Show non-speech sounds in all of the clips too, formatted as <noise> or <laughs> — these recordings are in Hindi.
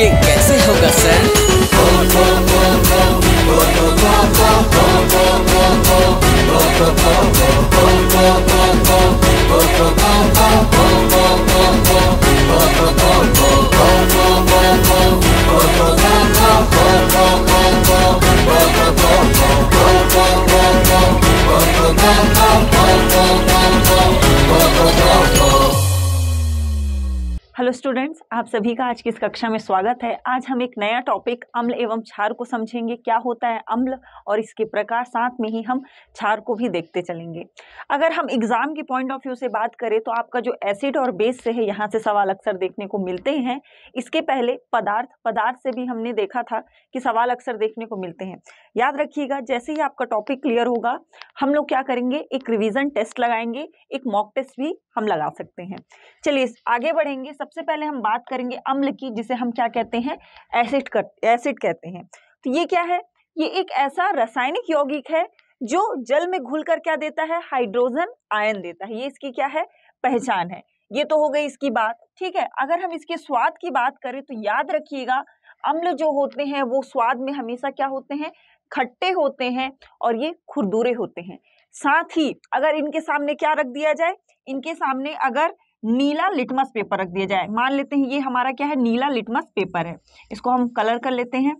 ये कैसे होगा sir Oh, oh, oh. Hello students आप सभी का आज की इस कक्षा में स्वागत है आज हम एक नया टॉपिक अम्ल एवं क्षार को समझेंगे क्या होता है अम्ल और इसके प्रकार साथ में ही हम क्षार को भी देखते चलेंगे अगर हम एग्ज़ाम के पॉइंट ऑफ व्यू से बात करें तो आपका जो एसिड और बेस से है यहाँ से सवाल अक्सर देखने को मिलते हैं इसके पहले पदार्थ पदार्थ से भी हमने देखा था कि सवाल अक्सर देखने को मिलते हैं याद रखिएगा जैसे ही आपका टॉपिक क्लियर होगा हम लोग क्या करेंगे एक रिविज़न टेस्ट लगाएंगे एक मॉक टेस्ट भी हम लगा सकते हैं चलिए आगे बढ़ेंगे सबसे पहले हम बात करेंगे अम्ल की जिसे हम क्या कहते हैं एसिड एसिड कहते हैं तो ये क्या है ये एक ऐसा रासायनिक यौगिक है जो जल में घुल कर क्या देता है हाइड्रोजन आयन देता है ये इसकी क्या है पहचान है ये तो हो गई इसकी बात ठीक है अगर हम इसके स्वाद की बात करें तो याद रखिएगा अम्ल जो होते हैं वो स्वाद में हमेशा क्या होते हैं खट्टे होते हैं और ये खुरदुरे होते हैं साथ ही अगर इनके सामने क्या रख दिया जाए इनके सामने अगर नीला लिटमस पेपर रख दिया जाए मान लेते हैं ये हमारा क्या है नीला लिटमस पेपर है इसको हम कलर कर लेते हैं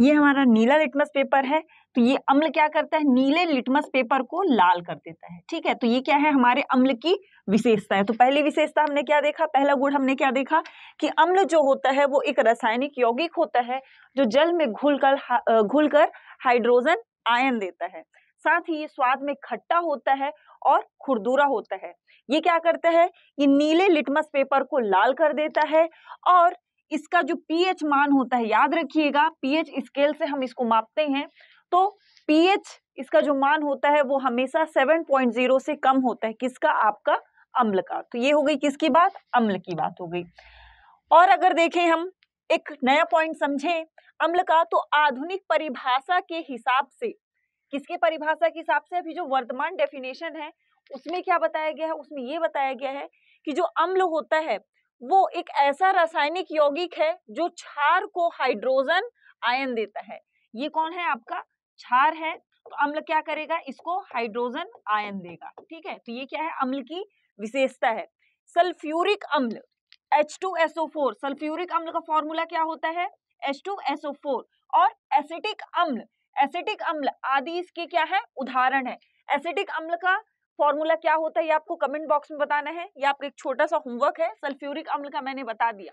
ये हमारा नीला लिटमस पेपर है तो ये अम्ल क्या करता है नीले लिटमस पेपर को लाल कर देता है ठीक है तो ये क्या है हमारे अम्ल की विशेषता है तो पहली विशेषता हमने क्या देखा पहला गुण हमने क्या देखा कि अम्ल जो होता है वो एक रासायनिक यौगिक होता है जो जल में घुल कर घुल कर हाइड्रोजन आयन देता है साथ ही ये स्वाद में खट्टा होता है और खुरदुरा होता है ये क्या करता है ये नीले लिटमस पेपर को लाल कर देता है और इसका जो पीएच मान होता है याद रखिएगा पीएच स्केल से हम इसको मापते हैं तो पीएच इसका जो मान होता है वो हमेशा 7.0 से कम होता है किसका आपका अम्ल का तो ये हो गई किसकी बात अम्ल की बात हो गई और अगर देखें हम एक नया पॉइंट समझें अम्ल का तो आधुनिक परिभाषा के हिसाब से किसके परिभाषा के हिसाब से अभी जो वर्तमान डेफिनेशन है उसमें क्या बताया गया है उसमें ये बताया गया है कि जो अम्ल होता है वो एक ऐसा रासायनिक यौगिक है जो क्षार को हाइड्रोजन आयन देता है ये कौन है आपका क्षार है तो अम्ल क्या करेगा इसको हाइड्रोजन आयन देगा ठीक है तो ये क्या है अम्ल की विशेषता है सल्फ्यूरिक अम्ल H2SO4 सल्फ्यूरिक अम्ल का फॉर्मूला क्या होता है H2SO4 और एसिटिक अम्ल एसिटिक अम्ल आदि इसके क्या है उदाहरण है एसिटिक अम्ल का फॉर्मूला क्या होता है ये आपको कमेंट बॉक्स में बताना है ये आपका एक छोटा सा होमवर्क है सल्फ्यूरिक अम्ल का मैंने बता दिया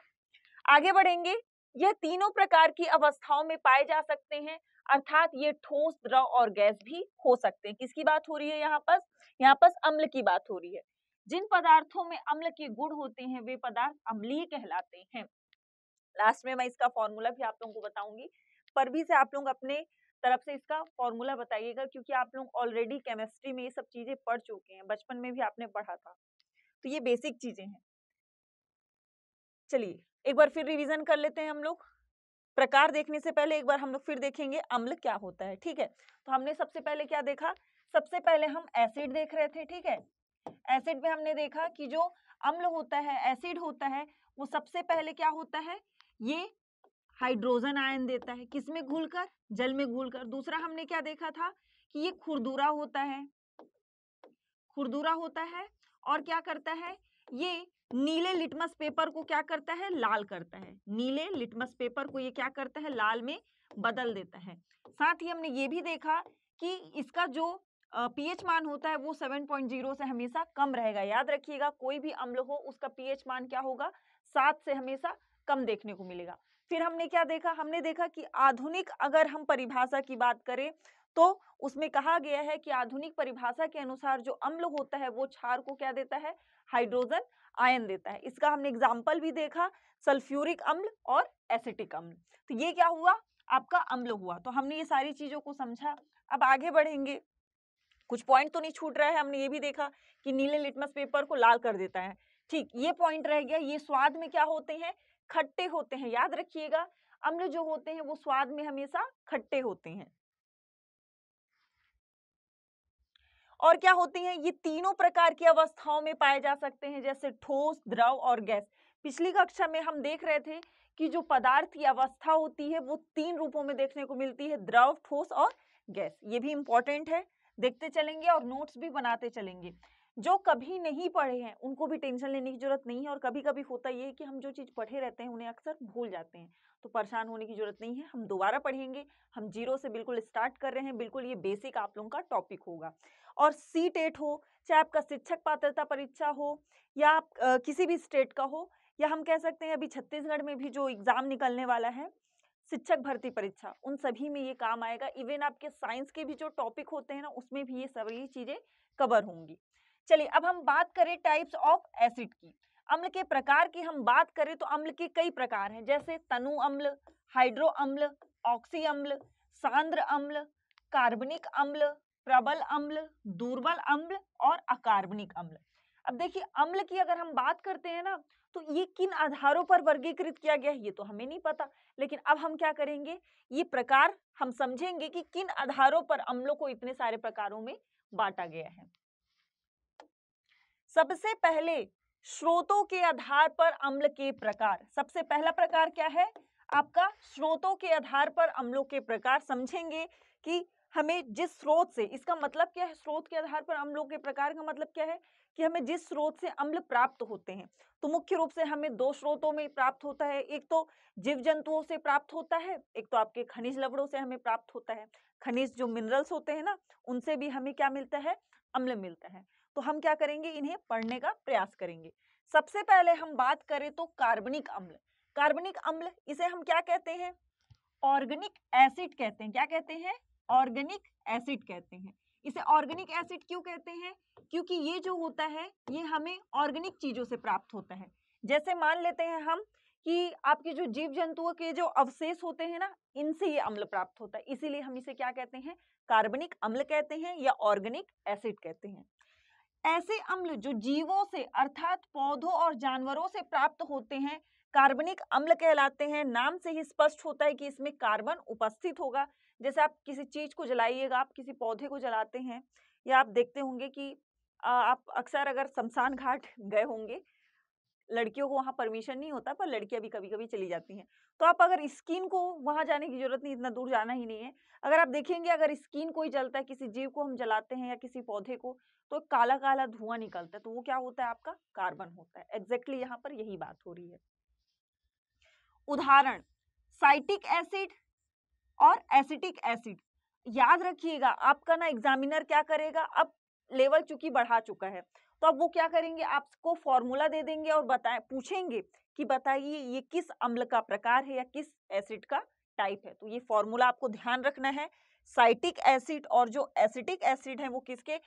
आगे बढ़ेंगे यह तीनों प्रकार की अवस्थाओं में पाए जा सकते हैं अर्थात ये ठोस द्रव और गैस भी हो सकते हैं किसकी बात हो रही है यहाँ पर यहाँ पर अम्ल की बात हो रही है जिन पदार्थों में अम्ल के गुण होते हैं वे पदार्थ अम्लीय कहलाते हैं लास्ट में मैं इसका फॉर्मूला भी आप लोगों को बताऊंगी पर भी से आप लोग अपने तरफ से इसका फॉर्मूला बताइएगा क्योंकि आप लोग ऑलरेडी केमिस्ट्री में ये सब चीजें पढ़ चुके हैं बचपन में भी आपने पढ़ा था तो ये बेसिक चीजें हैं चलिए एक बार फिर रिवीजन कर लेते हैं हम लोग प्रकार देखने से पहले एक बार हम लोग फिर देखेंगे अम्ल क्या होता है ठीक है तो हमने सबसे पहले क्या देखा सबसे पहले हम एसिड देख रहे थे ठीक है एसिड में हमने देखा कि जो अम्ल होता है एसिड होता है वो सबसे पहले क्या होता है ये हाइड्रोजन आयन देता है किसमें घुलकर जल में घुलकर दूसरा हमने क्या देखा था कि ये खुरदुरा होता है खुरदुरा होता है और क्या करता है ये नीले लिटमस पेपर को क्या करता है लाल करता है नीले लिटमस पेपर को ये क्या करता है लाल में बदल देता है साथ ही हमने ये भी देखा कि इसका जो पीएच मान होता है वो 7.0 से हमेशा कम रहेगा याद रखिएगा कोई भी अम्ल हो उसका पीएच मान क्या होगा सात से हमेशा कम देखने को मिलेगा फिर हमने क्या देखा हमने देखा कि आधुनिक अगर हम परिभाषा की बात करें तो उसमें कहा गया है कि आधुनिक परिभाषा के अनुसार जो अम्ल होता है वो क्षार को क्या देता है हाइड्रोजन आयन देता है इसका हमने एग्जाम्पल भी देखा सल्फ्यूरिक अम्ल और एसिटिक अम्ल तो ये क्या हुआ आपका अम्ल हुआ तो हमने ये सारी चीज़ों को समझा अब आगे बढ़ेंगे कुछ पॉइंट तो नहीं छूट रहा है हमने ये भी देखा कि नीले लिटमस पेपर को लाल कर देता है ठीक ये पॉइंट रह गया ये स्वाद में क्या होते हैं खट्टे होते हैं याद रखिएगा अम्ल जो होते हैं वो स्वाद में हमेशा खट्टे होते हैं और क्या होते हैं ये तीनों प्रकार की अवस्थाओं में पाए जा सकते हैं जैसे ठोस द्रव और गैस पिछली कक्षा में हम देख रहे थे कि जो पदार्थ की अवस्था होती है वो तीन रूपों में देखने को मिलती है द्रव ठोस और गैस ये भी इंपॉर्टेंट है देखते चलेंगे और नोट्स भी बनाते चलेंगे जो कभी नहीं पढ़े हैं उनको भी टेंशन लेने की जरूरत नहीं है और कभी कभी होता ये है कि हम जो चीज़ पढ़े रहते हैं उन्हें अक्सर भूल जाते हैं तो परेशान होने की जरूरत नहीं है हम दोबारा पढ़ेंगे हम जीरो से बिल्कुल स्टार्ट कर रहे हैं बिल्कुल ये बेसिक आप लोगों का टॉपिक होगा और सी टेट हो चाहे आपका शिक्षक पात्रता परीक्षा हो या आप आ, किसी भी स्टेट का हो या हम कह सकते हैं अभी छत्तीसगढ़ में भी जो एग्ज़ाम निकलने वाला है शिक्षक भर्ती परीक्षा उन सभी में ये काम आएगा इवन आपके साइंस के भी जो टॉपिक होते हैं ना उसमें भी ये सभी चीज़ें कवर होंगी चलिए अब हम बात करें टाइप्स ऑफ एसिड की अम्ल के प्रकार की हम बात करें तो अम्ल के कई प्रकार हैं जैसे तनु अम्ल हाइड्रो अम्ल ऑक्सी अम्ल सांद्र अम्ल कार्बनिक अम्ल प्रबल अम्ल दुर्बल अम्ल और अकार्बनिक अम्ल अब देखिए अम्ल की अगर हम बात करते हैं ना तो ये किन आधारों पर वर्गीकृत किया गया है ये तो हमें नहीं पता लेकिन अब हम क्या करेंगे ये प्रकार हम समझेंगे कि किन आधारों पर अम्लों को इतने सारे प्रकारों में बांटा गया है सबसे पहले स्रोतों के आधार पर अम्ल के प्रकार सबसे पहला प्रकार क्या है आपका स्रोतों के आधार पर अम्लों के प्रकार समझेंगे कि हमें जिस स्रोत से इसका मतलब क्या है स्रोत के आधार पर अम्लों के प्रकार का मतलब क्या है कि हमें जिस स्रोत से अम्ल प्राप्त होते हैं तो मुख्य रूप से हमें दो स्रोतों में प्राप्त होता है एक तो जीव जंतुओं से प्राप्त होता है एक तो आपके खनिज लवड़ों से हमें प्राप्त होता है खनिज जो मिनरल्स होते हैं ना उनसे भी हमें क्या मिलता है अम्ल मिलता है तो हम क्या करेंगे इन्हें पढ़ने का प्रयास करेंगे सबसे पहले हम बात करें तो कार्बनिक अम्ल कार्बनिक अम्ल इसे हम क्या कहते हैं ऑर्गेनिक एसिड कहते हैं क्या कहते हैं ऑर्गेनिक एसिड कहते हैं इसे ऑर्गेनिक एसिड क्यों कहते हैं क्योंकि ये जो होता है ये हमें ऑर्गेनिक चीजों से प्राप्त होता है जैसे मान लेते हैं हम कि आपके जो जीव जंतुओं के जो अवशेष होते हैं ना इनसे ये अम्ल प्राप्त होता है इसीलिए हम इसे क्या कहते हैं कार्बनिक अम्ल कहते हैं या ऑर्गेनिक एसिड कहते हैं ऐसे अम्ल जो जीवों से अर्थात पौधों और जानवरों से प्राप्त होते हैं कार्बनिक अम्ल कहलाते हैं नाम से ही स्पष्ट होता है कि इसमें कार्बन उपस्थित होगा जैसे आप किसी चीज को जलाइएगा आप किसी पौधे को जलाते हैं या आप देखते होंगे कि आप अक्सर अगर शमशान घाट <laughs> गए होंगे लड़कियों को वहाँ परमिशन नहीं होता पर लड़कियाँ भी कभी कभी चली जाती हैं तो आप अगर स्किन को वहाँ जाने की जरूरत नहीं इतना दूर जाना ही नहीं है अगर आप देखेंगे अगर स्किन कोई जलता है किसी जीव को हम जलाते हैं या किसी पौधे को तो काला काला धुआं निकलता है तो वो क्या होता है आपका कार्बन होता है एग्जैक्टली यहाँ पर यही बात हो रही है उदाहरण साइटिक एसिड और एसिटिक एसिड याद रखिएगा आपका ना एग्जामिनर क्या करेगा अब लेवल चूंकि बढ़ा चुका है तो अब वो क्या करेंगे आपको फॉर्मूला दे देंगे और बताए पूछेंगे कि बताइए ये किस अम्ल का प्रकार है या किस एसिड का टाइप है तो ये फॉर्मूला आपको ध्यान रखना है साइटिक एसिड और जो एसिटिक एसिड है वो किसके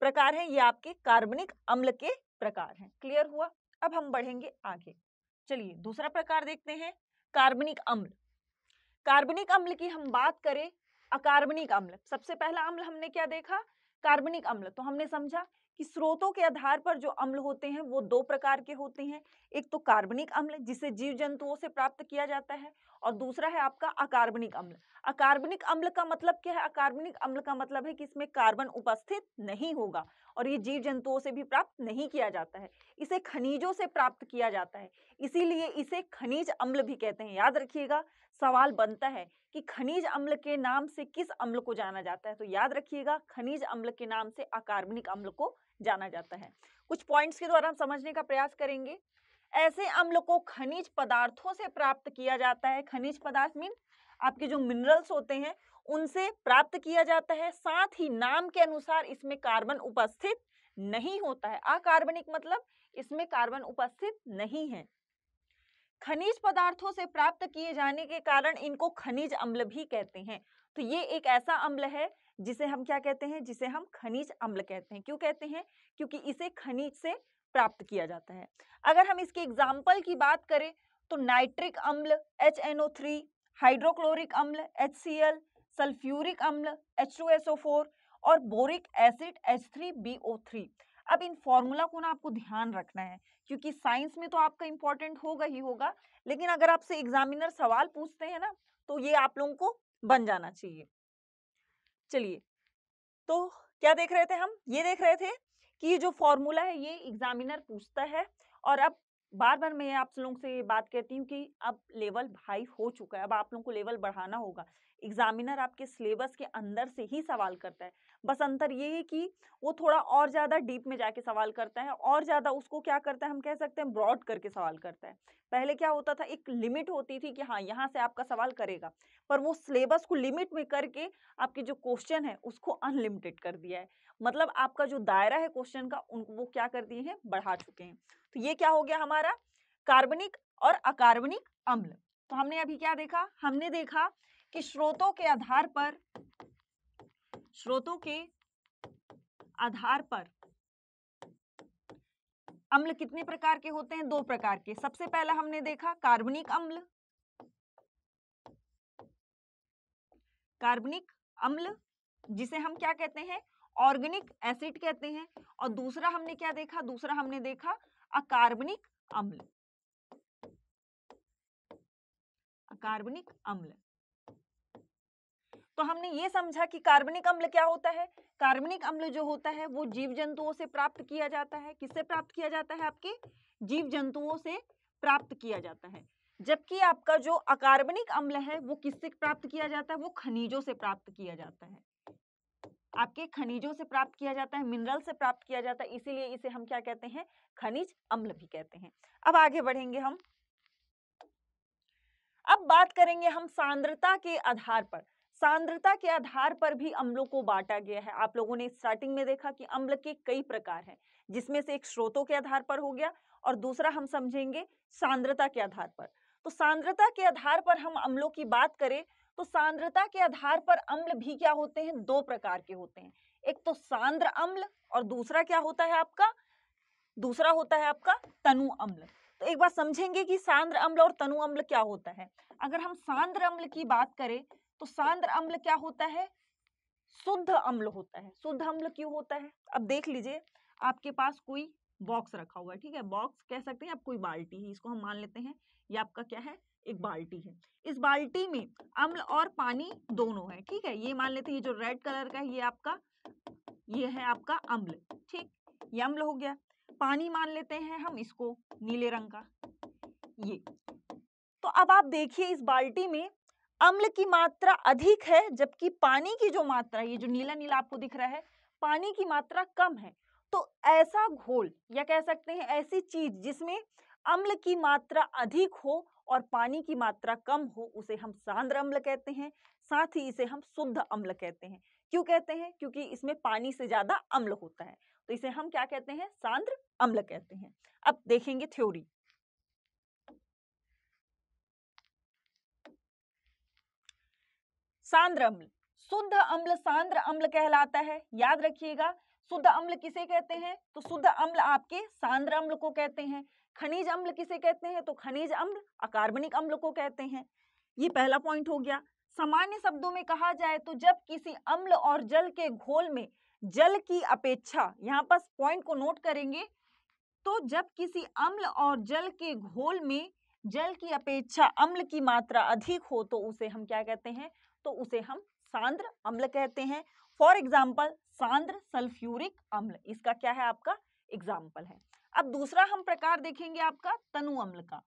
प्रकार है ये आपके कार्बनिक अम्ल के प्रकार है क्लियर हुआ अब हम बढ़ेंगे आगे चलिए दूसरा प्रकार देखते हैं कार्बनिक अम्ल कार्बनिक अम्ल की हम बात करें अकार्बनिक अम्ल सबसे पहला अम्ल हमने क्या देखा कार्बनिक अम्ल तो हमने समझा कि स्रोतों के आधार पर जो अम्ल होते हैं वो दो प्रकार के होते हैं एक तो कार्बनिक अम्ल जिसे जीव जंतुओं से प्राप्त किया जाता है और दूसरा है आपका अकार्बनिक अम्ल अकार्बनिक अम्ल का मतलब क्या है अकार्बनिक अम्ल का मतलब है कि इसमें कार्बन उपस्थित नहीं होगा और ये जीव जंतुओं से भी प्राप्त नहीं किया जाता है इसे खनिजों से प्राप्त किया जाता है इसीलिए इसे खनिज अम्ल भी कहते हैं याद रखिएगा सवाल बनता है कि खनिज अम्ल के नाम से किस अम्ल को जाना जाता है तो याद रखिएगा खनिज अम्ल के नाम से अकार्बनिक अम्ल को जाना जाता है कुछ पॉइंट्स के द्वारा हम समझने का प्रयास करेंगे ऐसे अम्ल को खनिज पदार्थों से प्राप्त किया जाता है खनिज पदार्थ मीन आपके जो मिनरल्स होते हैं उनसे प्राप्त किया जाता है साथ ही नाम के अनुसार इसमें कार्बन उपस्थित नहीं होता है अकार्बनिक मतलब इसमें कार्बन उपस्थित नहीं है खनिज पदार्थों से प्राप्त किए जाने के कारण इनको खनिज अम्ल भी कहते हैं तो ये एक ऐसा अम्ल है जिसे हम क्या कहते हैं जिसे हम खनिज अम्ल कहते हैं क्यों कहते हैं क्योंकि इसे खनिज से प्राप्त किया जाता है अगर हम इसके एग्जाम्पल की बात करें तो नाइट्रिक अम्ल H N O three hydrochloric अम्ल एच सल्फ्यूरिक अम्ल H2SO4 और बोरिक एसिड H3BO3 अब इन फॉर्मूला को ना आपको ध्यान रखना है क्योंकि साइंस में तो आपका इंपॉर्टेंट होगा ही होगा लेकिन अगर आपसे एग्जामिनर सवाल पूछते हैं ना तो ये आप लोगों को बन जाना चाहिए चलिए तो क्या देख रहे थे हम ये देख रहे थे कि ये जो फॉर्मूला है ये एग्जामिनर पूछता है और अब बार बार मैं आप लोगों से बात करती हूँ कि अब लेवल हाई हो चुका है अब आप लोगों को लेवल बढ़ाना होगा एग्जामिनर आपके सिलेबस के अंदर से ही सवाल करता है बस अंतर ये है कि वो थोड़ा और ज़्यादा डीप में जाके सवाल करता है और ज़्यादा उसको क्या करता है हम कह सकते हैं ब्रॉड करके सवाल करता है पहले क्या होता था एक लिमिट होती थी कि हाँ यहाँ से आपका सवाल करेगा पर वो सिलेबस को लिमिट में करके आपके जो क्वेश्चन है उसको अनलिमिटेड कर दिया है मतलब आपका जो दायरा है क्वेश्चन का उनको वो क्या कर दिए हैं बढ़ा चुके हैं तो ये क्या हो गया हमारा कार्बनिक और अकार्बनिक अम्ल तो हमने अभी क्या देखा हमने देखा कि स्रोतों के आधार पर स्रोतों के आधार पर अम्ल कितने प्रकार के होते हैं दो प्रकार के सबसे पहला हमने देखा कार्बनिक अम्ल कार्बनिक अम्ल जिसे हम क्या कहते हैं ऑर्गेनिक एसिड कहते हैं और दूसरा हमने क्या देखा दूसरा हमने देखा अकार्बनिक अम्ल अकार्बनिक अम्ल तो हमने ये समझा कि कार्बनिक अम्ल क्या होता है कार्बनिक अम्ल जो होता है वो जीव जंतुओं से प्राप्त किया जाता है किससे प्राप्त किया जाता है आपके जीव जंतुओं से प्राप्त किया जाता है जबकि आपका जो अकार्बनिक अम्ल है वो किससे प्राप्त किया जाता है वो खनिजों से प्राप्त किया जाता है आपके खनिजों से प्राप्त किया जाता है मिनरल से प्राप्त किया जाता है इसीलिए इसे हम क्या कहते हैं खनिज अम्ल भी कहते हैं अब आगे बढ़ेंगे हम अब बात करेंगे हम सांद्रता के आधार पर सांद्रता के आधार पर भी अम्लों को बांटा गया है आप लोगों ने स्टार्टिंग में देखा कि अम्ल के कई प्रकार हैं जिसमें से एक स्रोतों के आधार पर हो गया और दूसरा हम समझेंगे सांद्रता के आधार पर तो सांद्रता के आधार पर हम अम्लों की बात करें तो सांद्रता के आधार पर अम्ल भी क्या होते हैं दो प्रकार के होते हैं एक तो सांद्र अम्ल और दूसरा क्या होता है आपका दूसरा होता है आपका तनु अम्ल तो एक बार समझेंगे कि सांद्र अम्ल और तनु अम्ल क्या होता है अगर हम सांद्र अम्ल की बात करें तो सांद्र अम्ल क्या होता है शुद्ध अम्ल होता है शुद्ध अम्ल क्यों होता है अब देख लीजिए आपके पास कोई बॉक्स रखा हुआ है ठीक है बॉक्स कह सकते हैं आप कोई बाल्टी है इसको हम मान लेते हैं ये आपका क्या है एक बाल्टी है इस बाल्टी में अम्ल और पानी दोनों है ठीक है ये मान लेते हैं ये जो रेड कलर का है ये आपका ये है आपका अम्ल ठीक ये अम्ल हो गया पानी मान लेते हैं हम इसको नीले रंग का ये तो अब आप देखिए इस बाल्टी में अम्ल की मात्रा अधिक है जबकि पानी की जो मात्रा ये जो नीला नीला आपको दिख रहा है पानी की मात्रा कम है तो ऐसा घोल या कह सकते हैं ऐसी चीज जिसमें अम्ल की मात्रा अधिक हो और पानी की मात्रा कम हो उसे हम सांद्र अम्ल कहते हैं साथ ही इसे हम शुद्ध अम्ल कहते हैं क्यों कहते हैं क्योंकि इसमें पानी से ज्यादा अम्ल होता है तो इसे हम क्या कहते हैं सांद्र अम्ल कहते हैं अब देखेंगे थ्योरी सांद्र अम्ल शुद्ध अम्ल सांद्र अम्ल कहलाता है याद रखिएगा शुद्ध अम्ल किसे कहते हैं तो शुद्ध अम्ल आपके सांद्र अम्ल को कहते हैं खनिज अम्ल किसे कहते हैं तो खनिज अम्ल अकार्बनिक अम्ल को कहते हैं ये पहला पॉइंट हो गया सामान्य शब्दों में कहा जाए तो जब किसी अम्ल और जल के घोल में जल की अपेक्षा यहाँ पर पॉइंट को नोट करेंगे तो जब किसी अम्ल और जल के घोल में जल की अपेक्षा अम्ल की मात्रा अधिक हो तो उसे हम क्या कहते हैं तो उसे हम सांद्र अम्ल कहते हैं फॉर एग्जाम्पल सांद्र सल्फ्यूरिक अम्ल इसका क्या है आपका एग्जाम्पल है अब दूसरा हम प्रकार देखेंगे आपका तनु अम्ल का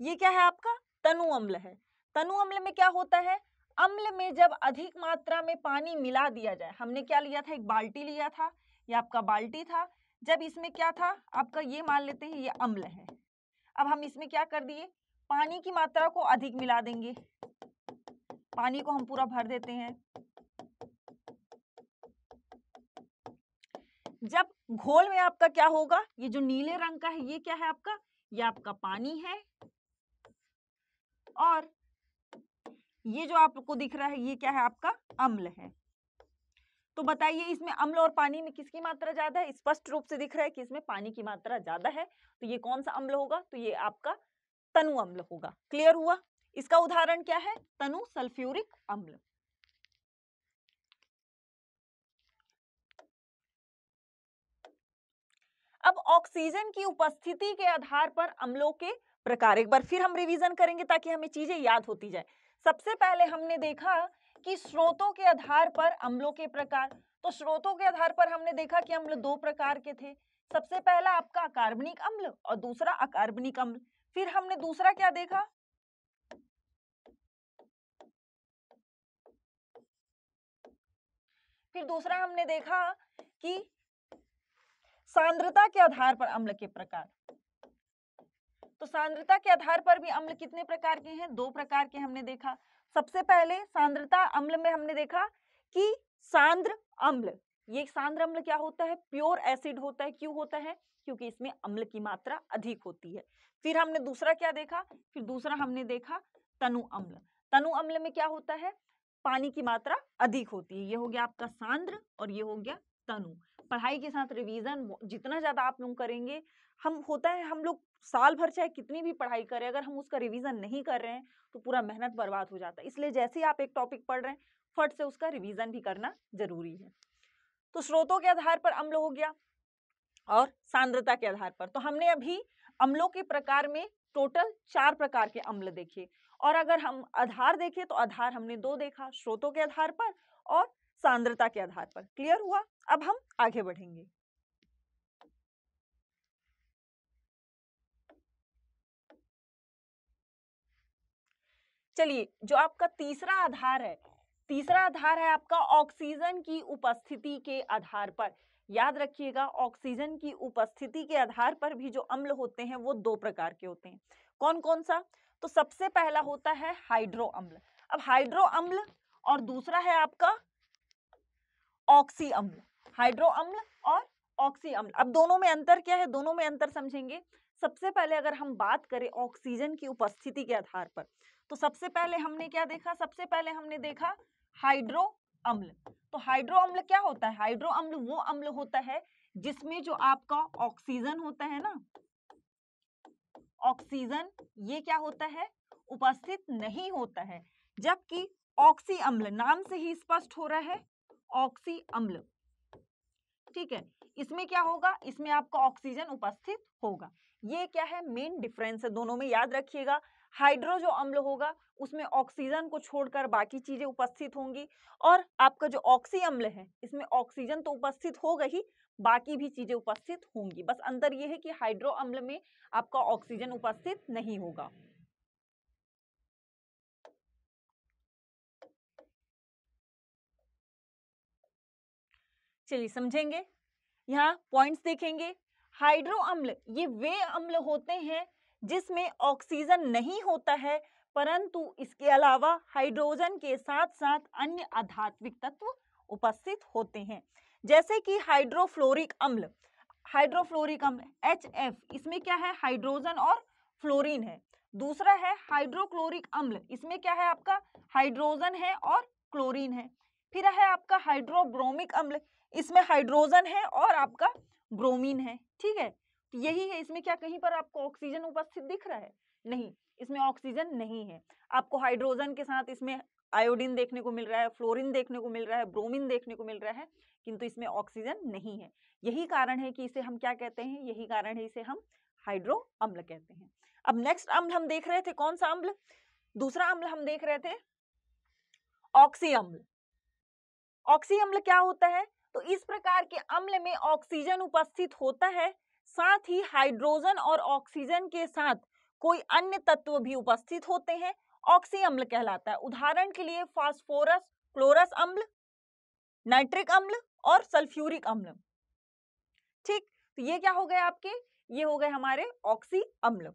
ये क्या है आपका तनु अम्ल है तनु अम्ल में क्या होता है अम्ल में जब अधिक मात्रा में पानी मिला दिया जाए हमने क्या लिया था एक बाल्टी लिया था ये आपका बाल्टी था जब इसमें क्या था आपका ये मान लेते हैं ये अम्ल है अब हम इसमें क्या कर दिए पानी की मात्रा को अधिक मिला देंगे पानी को हम पूरा भर देते हैं जब घोल में आपका क्या होगा ये जो नीले रंग का है ये क्या है आपका ये आपका पानी है और ये जो आपको दिख रहा है ये क्या है आपका अम्ल है तो बताइए इसमें अम्ल और पानी में किसकी मात्रा ज्यादा है स्पष्ट रूप से दिख रहा है कि इसमें पानी की मात्रा ज्यादा है तो ये कौन सा अम्ल होगा तो ये आपका तनु अम्ल होगा क्लियर हुआ इसका उदाहरण क्या है तनु सल्फ्यूरिक अम्ल अब ऑक्सीजन की उपस्थिति के आधार पर अम्लों के प्रकार एक बार फिर हम रिवीजन करेंगे ताकि हमें चीजें याद होती जाए सबसे पहले हमने देखा कि स्रोतों के आधार पर अम्लों के प्रकार तो स्रोतों के आधार पर हमने देखा कि अम्ल दो प्रकार के थे सबसे पहला आपका अकार्बनिक अम्ल और दूसरा अकार्बनिक अम्ल फिर हमने दूसरा क्या देखा फिर दूसरा हमने देखा कि सांद्रता के आधार पर अम्ल के प्रकार तो सांद्रता के आधार पर भी अम्ल कितने प्रकार के हैं दो प्रकार के हमने देखा सबसे पहले सांद्रता अम्ल में हमने देखा कि सांद्र अम्ल ये सांद्र अम्ल क्या होता है प्योर एसिड होता है क्यों होता है क्योंकि इसमें अम्ल की मात्रा अधिक होती है फिर हमने दूसरा क्या देखा फिर दूसरा हमने देखा तनु अम्ल तनु अम्ल में क्या होता है पानी की मात्रा अधिक होती है ये हो गया आपका सांद्र और ये हो गया तनु पढ़ाई के साथ रिवीजन जितना ज्यादा आप लोग करेंगे हम होता है हम लोग साल भर चाहे कितनी भी पढ़ाई करें अगर हम उसका रिवीजन नहीं कर रहे हैं तो पूरा मेहनत बर्बाद हो जाता है इसलिए जैसे ही आप एक टॉपिक पढ़ रहे हैं फट से उसका रिवीजन भी करना जरूरी है तो स्रोतों के आधार पर अम्ल हो गया और सांद्रता के आधार पर तो हमने अभी अम्लों के प्रकार में टोटल चार प्रकार के अम्ल देखे और अगर हम आधार देखें तो आधार हमने दो देखा स्रोतों के आधार पर और सांद्रता के आधार पर क्लियर हुआ अब हम आगे बढ़ेंगे चलिए जो आपका तीसरा आधार है तीसरा आधार है आपका ऑक्सीजन की उपस्थिति के आधार पर याद रखिएगा ऑक्सीजन की उपस्थिति के आधार पर भी जो अम्ल होते हैं वो दो प्रकार के होते हैं कौन कौन सा तो सबसे पहला होता है हाइड्रो अम्ल अब हाइड्रो अम्ल और दूसरा है आपका ऑक्सी अम्ल हाइड्रो अम्ल और ऑक्सी अम्ल अब दोनों में अंतर क्या है दोनों में अंतर समझेंगे सबसे पहले अगर हम बात करें ऑक्सीजन की उपस्थिति के आधार पर तो सबसे पहले हमने क्या देखा सबसे पहले हमने देखा हाइड्रो अम्ल तो हाइड्रो अम्ल क्या होता है हाइड्रो अम्ल वो अम्ल होता है जिसमें जो आपका ऑक्सीजन होता है ना ऑक्सीजन ये क्या होता है उपस्थित नहीं होता है जबकि ऑक्सी अम्ल नाम से ही स्पष्ट हो रहा है ऑक्सी अम्ल ठीक है इसमें क्या होगा इसमें आपका ऑक्सीजन उपस्थित होगा ये क्या है मेन डिफरेंस है दोनों में याद रखिएगा हाइड्रो जो अम्ल होगा उसमें ऑक्सीजन को छोड़कर बाकी चीजें उपस्थित होंगी और आपका जो ऑक्सी अम्ल है इसमें ऑक्सीजन तो उपस्थित होगा ही बाकी भी चीजें उपस्थित होंगी बस अंतर यह है कि हाइड्रो अम्ल में आपका ऑक्सीजन उपस्थित नहीं होगा चलिए समझेंगे यहाँ पॉइंट्स देखेंगे हाइड्रो अम्ल ये वे अम्ल होते हैं जिसमें ऑक्सीजन नहीं होता है परंतु इसके अलावा हाइड्रोजन के साथ साथ अन्य आधात्विक तत्व उपस्थित होते हैं जैसे कि हाइड्रोफ्लोरिक अम्ल हाइड्रोफ्लोरिक अम्ल एच एफ इसमें क्या है हाइड्रोजन और फ्लोरीन है दूसरा है हाइड्रोक्लोरिक अम्ल इसमें क्या है आपका हाइड्रोजन है और क्लोरीन है फिर है आपका हाइड्रोब्रोमिक अम्ल इसमें हाइड्रोजन है और आपका ब्रोमीन है ठीक है तो हाँ। यही है इसमें क्या कहीं पर आपको ऑक्सीजन उपस्थित दिख रहा है नहीं इसमें ऑक्सीजन नहीं है आपको हाइड्रोजन के साथ इसमें आयोडीन देखने को मिल रहा है फ्लोरिन देखने को मिल रहा है ब्रोमिन देखने को मिल रहा है किंतु इसमें ऑक्सीजन नहीं है यही कारण है कि इसे हम क्या कहते हैं यही कारण है इसे हम हाइड्रो अम्ल कहते हैं अब नेक्स्ट अम्ल हम देख रहे थे कौन सा अम्ल दूसरा अम्ल हम देख रहे थे ऑक्सी अम्ल ऑक्सी अम्ल क्या होता है तो इस प्रकार के अम्ल में ऑक्सीजन उपस्थित होता है साथ ही हाइड्रोजन और ऑक्सीजन के साथ कोई अन्य तत्व भी उपस्थित होते हैं ऑक्सी अम्ल कहलाता है उदाहरण के लिए फास्फोरस क्लोरस अम्ल नाइट्रिक अम्ल और सल्फ्यूरिक अम्ल ठीक तो ये क्या हो गए आपके ये हो गए हमारे ऑक्सी अम्ल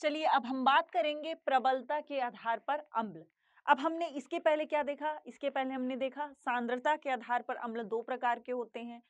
चलिए अब हम बात करेंगे प्रबलता के आधार पर अम्ल अब हमने इसके पहले क्या देखा इसके पहले हमने देखा सांद्रता के आधार पर अम्ल दो प्रकार के होते हैं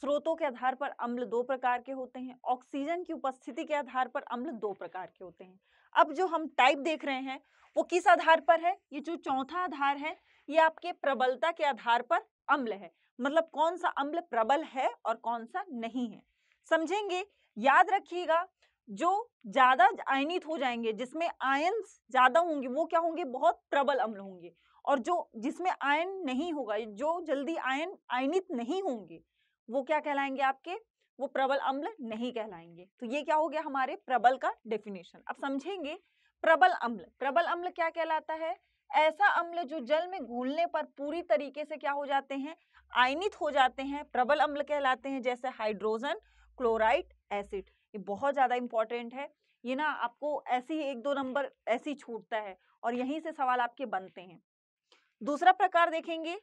स्रोतों के आधार पर अम्ल दो प्रकार के होते हैं ऑक्सीजन की उपस्थिति के आधार पर अम्ल दो प्रकार के होते हैं अब जो हम टाइप देख रहे हैं वो किस आधार पर है ये जो चौथा आधार है ये आपके प्रबलता के आधार पर अम्ल है मतलब कौन सा अम्ल प्रबल है और कौन सा नहीं है समझेंगे याद रखिएगा जो ज्यादा आयनित हो जाएंगे जिसमें आयन ज्यादा होंगे वो क्या होंगे बहुत प्रबल अम्ल होंगे और जो जिसमें आयन नहीं होगा जो जल्दी आयन आयनित नहीं होंगे वो क्या कहलाएंगे आपके वो प्रबल अम्ल नहीं कहलाएंगे तो ये क्या हो गया हमारे प्रबल का डेफिनेशन अब समझेंगे प्रबल अम्ल प्रबल अम्ल क्या कहलाता है ऐसा अम्ल जो जल में घुलने पर पूरी तरीके से क्या हो जाते हैं आयनित हो जाते हैं प्रबल अम्ल कहलाते हैं जैसे हाइड्रोजन क्लोराइड एसिड ये बहुत ज़्यादा इम्पॉर्टेंट है ये ना आपको ऐसे ही एक दो नंबर ऐसे ही छूटता है और यहीं से सवाल आपके बनते हैं दूसरा प्रकार देखेंगे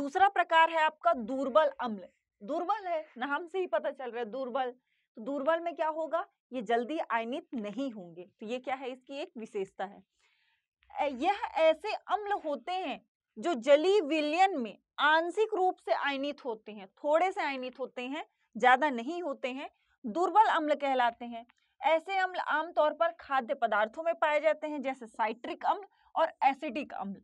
दूसरा प्रकार है आपका दुर्बल अम्ल दुर्बल है नाम से ही पता चल रहा है दुर्बल तो दुर्बल में क्या होगा ये जल्दी आयनित नहीं होंगे तो ये क्या है इसकी एक विशेषता है यह ऐसे अम्ल होते हैं जो जली विलयन में आंशिक रूप से आयनित होते हैं थोड़े से आयनित होते हैं ज्यादा नहीं होते हैं दुर्बल अम्ल कहलाते हैं ऐसे अम्ल आमतौर पर खाद्य पदार्थों में पाए जाते हैं जैसे साइट्रिक अम्ल और एसिडिक अम्ल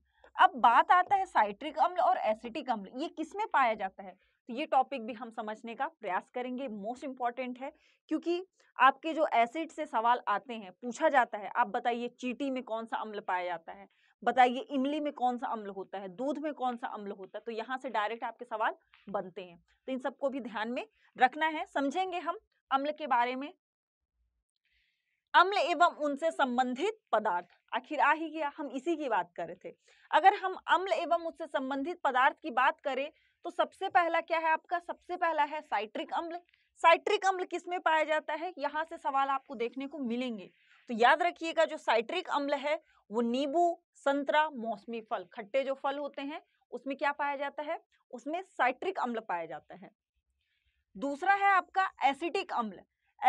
अब बात आता है साइट्रिक अम्ल और एसिडिक अम्ल ये किस में पाया जाता है तो ये टॉपिक भी हम समझने का प्रयास करेंगे मोस्ट इम्पॉर्टेंट है क्योंकि आपके जो एसिड से सवाल आते हैं पूछा जाता है आप बताइए चीटी में कौन सा अम्ल पाया जाता है बताइए इमली में कौन सा अम्ल होता है दूध में कौन सा अम्ल होता है तो यहाँ से डायरेक्ट आपके सवाल बनते हैं तो इन सबको भी ध्यान में रखना है समझेंगे हम अम्ल के बारे में अम्ल एवं उनसे संबंधित पदार्थ आखिर आ ही गया हम इसी की बात कर रहे थे अगर हम अम्ल एवं उससे संबंधित पदार्थ की बात करें तो सबसे पहला क्या है आपका सबसे पहला है साइट्रिक अम्ल साइट्रिक अम्ल किसमें पाया जाता है यहाँ से सवाल आपको देखने को मिलेंगे तो याद रखिएगा जो साइट्रिक अम्ल है वो नींबू संतरा मौसमी फल खट्टे जो फल होते हैं उसमें क्या पाया जाता है उसमें साइट्रिक अम्ल पाया जाता है दूसरा है आपका एसिटिक अम्ल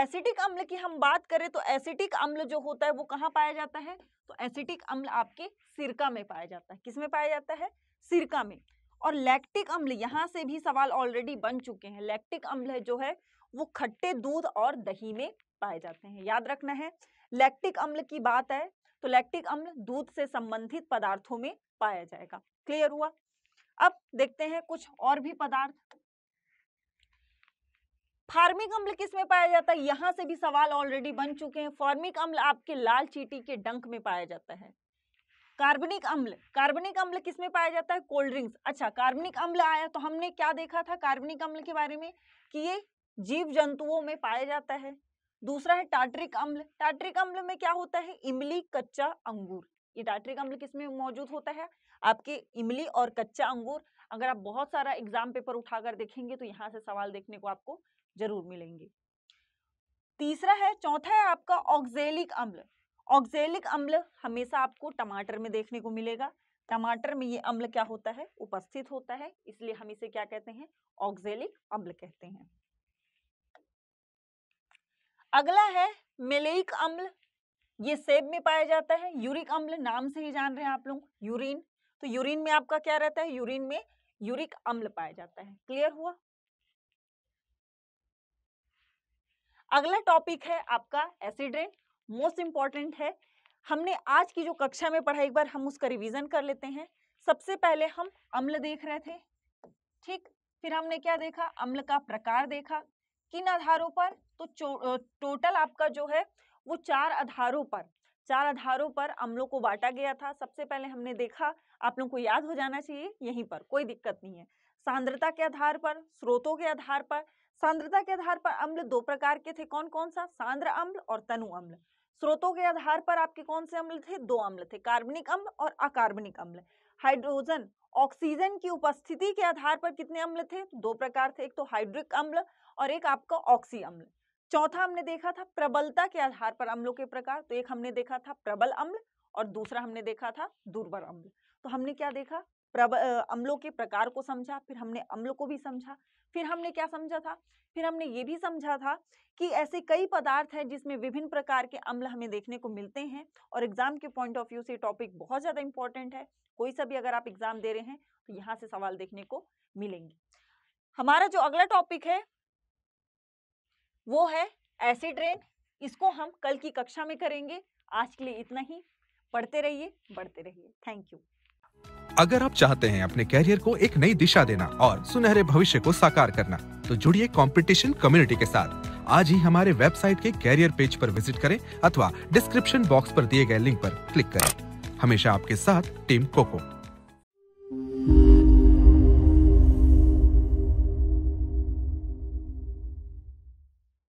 एसिटिक अम्ल की हम बात करें तो एसिटिक अम्ल जो होता है वो कहाँ पाया जाता है तो एसिटिक अम्ल आपके सिरका में पाया जाता है किस में पाया जाता है सिरका में और लैक्टिक अम्ल यहाँ से भी सवाल ऑलरेडी बन चुके हैं लैक्टिक अम्ल है जो है वो खट्टे दूध और दही में पाए जाते हैं याद रखना है लैक्टिक अम्ल की बात है तो लैक्टिक अम्ल दूध से संबंधित पदार्थों में पाया जाएगा क्लियर हुआ अब देखते हैं कुछ और भी पदार्थ फार्मिक अम्ल किस में पाया जाता है यहां से भी सवाल ऑलरेडी बन चुके हैं फार्मिक अम्ल आपके लाल चीटी के डंक में पाया जाता है कार्बनिक अम्ल कार्बनिक अम्ल किस में पाया जाता है कोल्ड ड्रिंक्स अच्छा कार्बनिक अम्ल आया तो हमने क्या देखा था कार्बनिक अम्ल के बारे में कि ये जीव जंतुओं में पाया जाता है दूसरा है टाटरिक अम्ल टाट्रिक अम्ल में क्या होता है इमली कच्चा अंगूर ये टाटरिक अम्ल किस में मौजूद होता है आपके इमली और कच्चा अंगूर अगर आप बहुत सारा एग्जाम पेपर उठाकर देखेंगे तो यहाँ से सवाल देखने को आपको जरूर मिलेंगे तीसरा है चौथा है आपका ऑक्जेलिक अम्ल ऑक्जेलिक अम्ल हमेशा आपको टमाटर में देखने को मिलेगा टमाटर में ये अम्ल क्या होता है उपस्थित होता है इसलिए हम इसे क्या कहते हैं ऑक्जेलिक अम्ल कहते हैं अगला है मिलेक अम्ल ये सेब में पाया जाता है यूरिक अम्ल नाम से ही जान रहे हैं आप लोग यूरिन तो यूरिन में आपका क्या रहता है यूरिन में यूरिक अम्ल पाया जाता है क्लियर हुआ अगला टॉपिक है आपका एसिड रेन मोस्ट इंपॉर्टेंट है हमने आज की जो कक्षा में पढ़ा एक बार हम उसका रिवीजन कर लेते हैं सबसे पहले हम अम्ल देख रहे थे ठीक फिर हमने क्या देखा अम्ल का प्रकार देखा किन आधारों पर तो टोटल आपका जो है वो चार आधारों पर चार आधारों पर अम्लों को बांटा गया था सबसे पहले हमने देखा आप लोगों को याद हो जाना चाहिए यहीं पर कोई दिक्कत नहीं है सांद्रता के आधार पर स्रोतों के आधार पर सांद्रता के आधार पर अम्ल दो प्रकार के थे कौन कौन सा सांद्र अम्ल और तनु अम्ल स्रोतों के आधार पर आपके कौन से अम्ल थे दो अम्ल थे कार्बनिक अम्ल और अकार्बनिक अम्ल हाइड्रोजन ऑक्सीजन की उपस्थिति के आधार पर कितने अम्ल थे दो प्रकार थे एक तो हाइड्रिक अम्ल और एक आपका ऑक्सी अम्ल चौथा हमने देखा था प्रबलता के आधार पर अम्लों के प्रकार तो एक हमने देखा था प्रबल अम्ल और दूसरा हमने देखा था दुर्बल अम्ल तो हमने क्या देखा अम्लों के प्रकार को समझा फिर हमने अम्ल को भी समझा फिर हमने क्या समझा था फिर हमने ये भी समझा था कि ऐसे कई पदार्थ हैं जिसमें विभिन्न प्रकार के अम्ल हमें देखने को मिलते हैं और एग्जाम के पॉइंट ऑफ व्यू से टॉपिक बहुत ज़्यादा इंपॉर्टेंट है कोई सा भी अगर आप एग्जाम दे रहे हैं तो यहाँ से सवाल देखने को मिलेंगे हमारा जो अगला टॉपिक है वो है एसिड रेन इसको हम कल की कक्षा में करेंगे आज के लिए इतना ही पढ़ते रहिए बढ़ते रहिए थैंक यू अगर आप चाहते हैं अपने कैरियर को एक नई दिशा देना और सुनहरे भविष्य को साकार करना तो जुड़िए कंपटीशन कम्युनिटी के साथ आज ही हमारे वेबसाइट के कैरियर पेज पर विजिट करें अथवा डिस्क्रिप्शन बॉक्स पर दिए गए लिंक पर क्लिक करें हमेशा आपके साथ टीम कोको